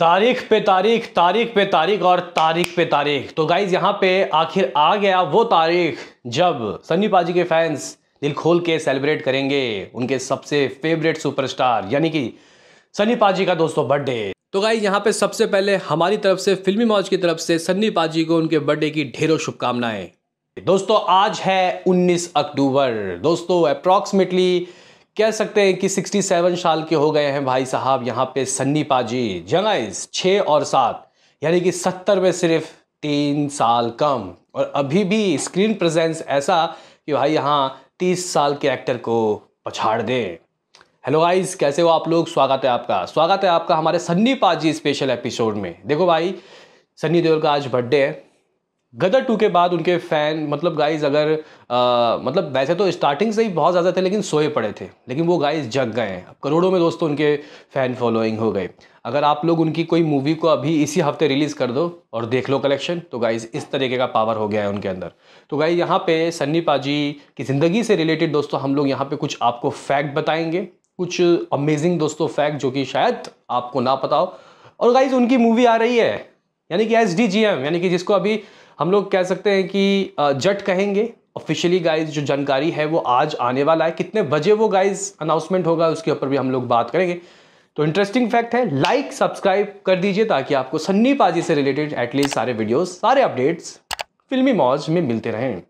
तारीख पे तारीख तारीख पे तारीख और तारीख पे तारीख तो गाइज यहाँ पे आखिर आ गया वो तारीख जब सन्नी पाजी के फैंस दिल खोल के सेलिब्रेट करेंगे उनके सबसे फेवरेट सुपरस्टार यानी कि सन्नी पाजी का दोस्तों बर्थडे तो गाइज यहाँ पे सबसे पहले हमारी तरफ से फिल्मी मौज की तरफ से सन्नी पाजी को उनके बर्थडे की ढेरों शुभकामनाएं दोस्तों आज है 19 अक्टूबर दोस्तों अप्रॉक्सीमेटली कह सकते हैं कि 67 साल के हो गए हैं भाई साहब यहाँ पे सन्नी पाजी जंगाइज छः और सात यानी कि सत्तर में सिर्फ तीन साल कम और अभी भी स्क्रीन प्रेजेंस ऐसा कि भाई यहाँ तीस साल के एक्टर को पछाड़ दें हेलो गाइस कैसे हो आप लोग स्वागत है आपका स्वागत है आपका हमारे सन्नी पाजी स्पेशल एपिसोड में देखो भाई सन्नी देओल का आज बर्थडे है गदर टू के बाद उनके फ़ैन मतलब गाइज अगर आ, मतलब वैसे तो स्टार्टिंग से ही बहुत ज़्यादा थे लेकिन सोए पड़े थे लेकिन वो गाइज जग गए हैं करोड़ों में दोस्तों उनके फ़ैन फॉलोइंग हो गए अगर आप लोग उनकी कोई मूवी को अभी इसी हफ्ते रिलीज़ कर दो और देख लो कलेक्शन तो गाइज इस तरीके का पावर हो गया है उनके अंदर तो गाइज यहाँ पे सन्नी पाजी की ज़िंदगी से रिलेटेड दोस्तों हम लोग यहाँ पे कुछ आपको फैक्ट बताएंगे कुछ अमेजिंग दोस्तों फैक्ट जो कि शायद आपको ना पता हो और गाइज उनकी मूवी आ रही है यानी कि एस डी जी एम यानी कि जिसको अभी हम लोग कह सकते हैं कि जट कहेंगे ऑफिशियली गाइज जो जानकारी है वो आज आने वाला है कितने बजे वो गाइज अनाउंसमेंट होगा उसके ऊपर भी हम लोग बात करेंगे तो इंटरेस्टिंग फैक्ट है लाइक सब्सक्राइब कर दीजिए ताकि आपको सन्नी पाजी से रिलेटेड एटलीस्ट सारे वीडियोस सारे अपडेट्स फिल्मी मौज में मिलते रहें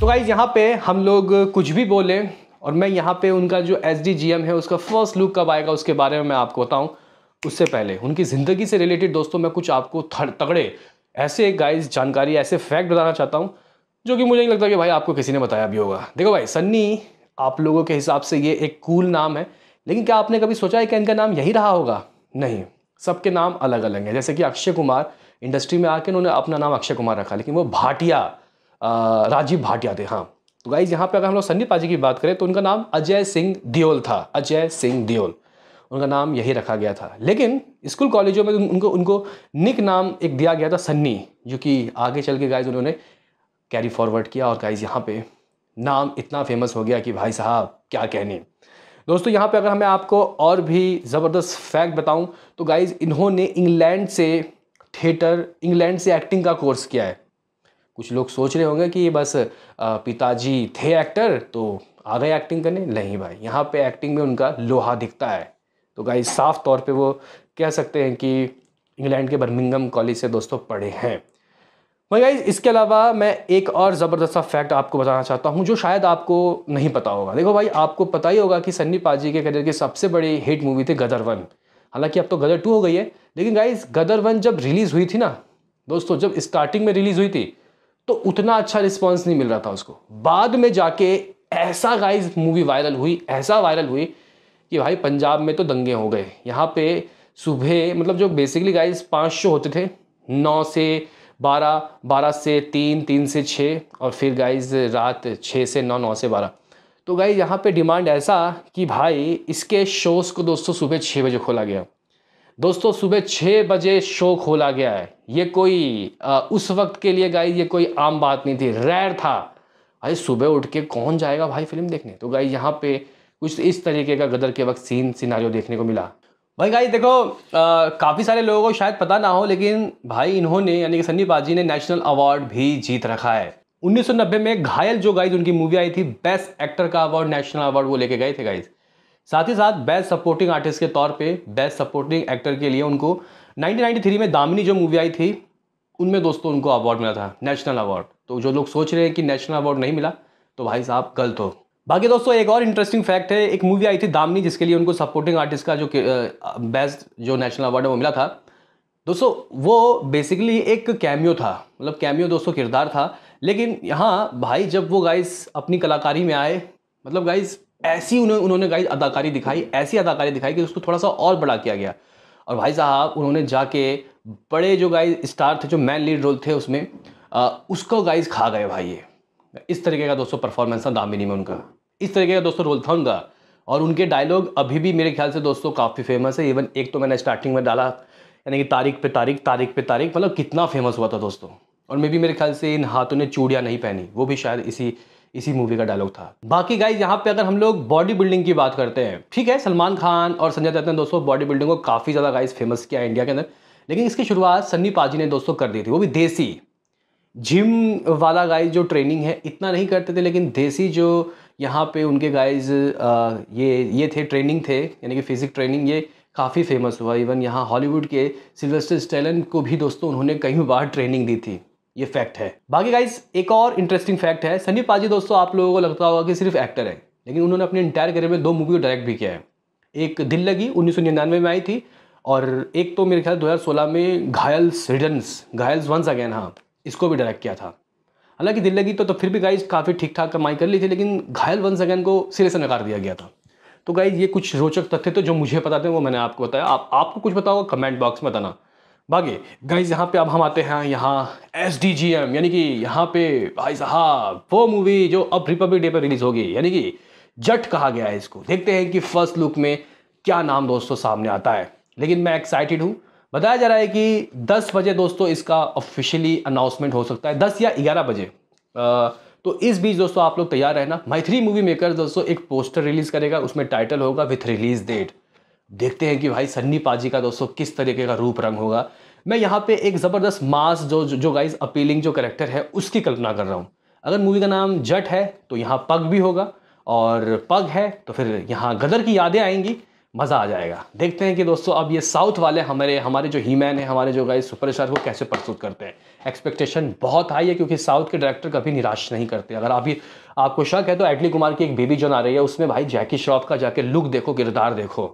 तो गाइज यहाँ पे हम लोग कुछ भी बोलें और मैं यहाँ पे उनका जो एस डी जी एम है उसका फर्स्ट लुक कब आएगा उसके बारे में मैं आपको बताऊँ उससे पहले उनकी ज़िंदगी से रिलेटेड दोस्तों मैं कुछ आपको तगड़े ऐसे गाइस जानकारी ऐसे फैक्ट बताना चाहता हूँ जो कि मुझे नहीं लगता कि भाई आपको किसी ने बताया भी होगा देखो भाई सन्नी आप लोगों के हिसाब से ये एक कूल नाम है लेकिन क्या आपने कभी सोचा है कि इनका नाम यही रहा होगा नहीं सबके नाम अलग अलग हैं जैसे कि अक्षय कुमार इंडस्ट्री में आके उन्होंने अपना नाम अक्षय कुमार रखा लेकिन वो भाटिया राजीव भाटिया थे हाँ तो गाइज यहाँ पे अगर हम लोग सन्नी पाजी की बात करें तो उनका नाम अजय सिंह दियोल था अजय सिंह दियोल उनका नाम यही रखा गया था लेकिन स्कूल कॉलेजों में उनको उनको निक नाम एक दिया गया था सन्नी जो कि आगे चल के गाइज उन्होंने कैरी फॉरवर्ड किया और गाइज यहाँ पे नाम इतना फेमस हो गया कि भाई साहब क्या कहने दोस्तों यहाँ पे अगर मैं आपको और भी ज़बरदस्त फैक्ट बताऊँ तो गाइज इन्होंने इंग्लैंड से थिएटर इंग्लैंड से एक्टिंग का कोर्स किया है कुछ लोग सोच रहे होंगे कि बस पिताजी थे एक्टर तो आ गए एक्टिंग करने नहीं भाई यहाँ पे एक्टिंग में उनका लोहा दिखता है तो गाइस साफ तौर पे वो कह सकते हैं कि इंग्लैंड के बर्मिंगम कॉलेज से दोस्तों पढ़े हैं वही गाइज इसके अलावा मैं एक और ज़बरदस्त सा फैक्ट आपको बताना चाहता हूँ जो शायद आपको नहीं पता होगा देखो भाई आपको पता ही होगा कि सन्नी पाजी के करियर की सबसे बड़ी हिट मूवी थी गदर वन हालांकि अब तो गदर टू हो गई है लेकिन गाइज गदर वन जब रिलीज़ हुई थी ना दोस्तों जब स्टार्टिंग में रिलीज़ हुई थी तो उतना अच्छा रिस्पॉन्स नहीं मिल रहा था उसको बाद में जाके ऐसा गाइज मूवी वायरल हुई ऐसा वायरल हुई कि भाई पंजाब में तो दंगे हो गए यहाँ पे सुबह मतलब जो बेसिकली गाइस पाँच शो होते थे नौ से बारह बारह से तीन तीन से छः और फिर गाइस रात छः से नौ नौ से बारह तो गाइस यहाँ पे डिमांड ऐसा कि भाई इसके शोज़ को दोस्तों सुबह छः बजे खोला गया दोस्तों सुबह छः बजे शो खोला गया है ये कोई आ, उस वक्त के लिए गाइस ये कोई आम बात नहीं थी रैर था अरे सुबह उठ के कौन जाएगा भाई फिल्म देखने तो गाइस यहाँ पे कुछ तो इस तरीके का गदर के वक्त सीन सिनारियों देखने को मिला भाई गाइस देखो काफ़ी सारे लोगों को शायद पता ना हो लेकिन भाई इन्होंने यानी कि सन्नी पाजी ने नेशनल अवार्ड भी जीत रखा है 1990 में घायल जो गाइज उनकी मूवी आई थी बेस्ट एक्टर का अवार्ड नेशनल अवार्ड वो लेके गए थे गाइज साथ ही साथ बेस्ट सपोर्टिंग आर्टिस्ट के तौर पे बेस्ट सपोर्टिंग एक्टर के लिए उनको 1993 में दामिनी जो मूवी आई थी उनमें दोस्तों उनको अवार्ड मिला था नेशनल अवार्ड तो जो लोग सोच रहे हैं कि नेशनल अवार्ड नहीं मिला तो भाई साहब गलत हो बाकी दोस्तों एक और इंटरेस्टिंग फैक्ट है एक मूवी आई थी दामनी जिसके लिए उनको सपोर्टिंग आर्टिस्ट का जो बेस्ट जो नेशनल अवार्ड है वो मिला था दोस्तों वो बेसिकली एक कैमियो था मतलब कैमियो दोस्तों किरदार था लेकिन यहाँ भाई जब वो गाइस अपनी कलाकारी में आए मतलब गाइस ऐसी उन्होंने उन्होंने गाइस अदाकारी दिखाई ऐसी अदाकारी दिखाई कि उसको थोड़ा सा और बड़ा किया गया और भाई साहब उन्होंने जाके बड़े जो गाइस स्टार थे जो मैन लीड रोल थे उसमें आ, उसको गाइस खा गए भाई ये इस तरीके का दोस्तों परफॉर्मेंस था दामिनी में उनका इस तरीके का दोस्तों रोल था उनका और उनके डायलॉग अभी भी मेरे ख्याल से दोस्तों काफ़ी फेमस है इवन एक तो मैंने स्टार्टिंग में डाला यानी कि तारीख पे तारीख तारीख पे तारीख मतलब कितना फेमस हुआ था दोस्तों और मे भी मेरे ख्याल से इन हाथों ने चूड़ियाँ नहीं पहनी वो भी शायद इसी इसी मूवी का डायलॉग था बाकी गाइज यहाँ पे अगर हम लोग बॉडी बिल्डिंग की बात करते हैं ठीक है सलमान खान और संजय दत्त ने दोस्तों बॉडी बिल्डिंग को काफ़ी ज़्यादा गाइज फेमस किया इंडिया के अंदर लेकिन इसकी शुरुआत सन्नी पाजी ने दोस्तों कर दी थी वो भी देसी जिम वाला गाइज जो ट्रेनिंग है इतना नहीं करते थे लेकिन देसी जो यहाँ पे उनके गाइस ये ये थे ट्रेनिंग थे यानी कि फिज़िक ट्रेनिंग ये काफ़ी फेमस हुआ इवन यहाँ हॉलीवुड के सिल्वेस्टर स्टेलन को भी दोस्तों उन्होंने कई बार ट्रेनिंग दी थी ये फैक्ट है बाकी गाइज एक और इंटरेस्टिंग फैक्ट है सनी पाजी दोस्तों आप लोगों को लगता होगा कि सिर्फ एक्टर है लेकिन उन्होंने अपने इंटायर करियर में दो मूवी को डायरेक्ट भी किया है एक दिल लगी उन्नीस में आई थी और एक तो मेरे ख्याल दो में घायल्स रिडन्स घायल्स वंस अगेन हाँ इसको भी डायरेक्ट किया था हालांकि दिल लगी तो, तो फिर भी गाइज काफ़ी ठीक ठाक कमाई कर ली थी लेकिन घायल वन सेकेंड को सिरे से नकार दिया गया था तो गाइज ये कुछ रोचक तथ्य तो जो मुझे पता थे वो मैंने आपको बताया आप आपको कुछ बताओ कमेंट बॉक्स में बताना बाकी गाइज यहाँ पे अब हम आते हैं यहाँ एस डी जी एम यानी कि यहाँ पे भाई साहब वो मूवी जो अब रिपब्लिक डे पर रिलीज होगी यानी कि जट कहा गया है इसको देखते हैं कि फर्स्ट लुक में क्या नाम दोस्तों सामने आता है लेकिन मैं एक्साइटेड हूँ बताया जा रहा है कि 10 बजे दोस्तों इसका ऑफिशियली अनाउंसमेंट हो सकता है 10 या 11 बजे आ, तो इस बीच दोस्तों आप लोग तैयार रहना मैथ्री मूवी मेकर दोस्तों एक पोस्टर रिलीज करेगा उसमें टाइटल होगा विथ रिलीज डेट देखते हैं कि भाई सन्नी पाजी का दोस्तों किस तरीके का रूप रंग होगा मैं यहाँ पे एक ज़बरदस्त मास जो जो गाइज अपीलिंग जो करेक्टर है उसकी कल्पना कर रहा हूँ अगर मूवी का नाम जट है तो यहाँ पग भी होगा और पग है तो फिर यहाँ गदर की यादें आएंगी मज़ा आ जाएगा देखते हैं कि दोस्तों अब ये साउथ वाले हमारे हमारे जो हीमैन है हमारे जो गए सुपर स्टार को कैसे प्रस्तुत करते हैं एक्सपेक्टेशन बहुत हाई है क्योंकि साउथ के डायरेक्टर कभी निराश नहीं करते अगर आप ही आपको शक है तो एडली कुमार की एक बेबी जोन आ रही है उसमें भाई जैकी श्रॉफ का जाके लुक देखो किरदार देखो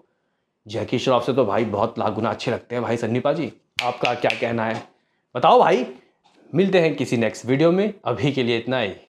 जैकी श्रॉफ से तो भाई बहुत लागुना अच्छे लगते हैं भाई सन्नीपा जी आपका क्या कहना है बताओ भाई मिलते हैं किसी नेक्स्ट वीडियो में अभी के लिए इतना ही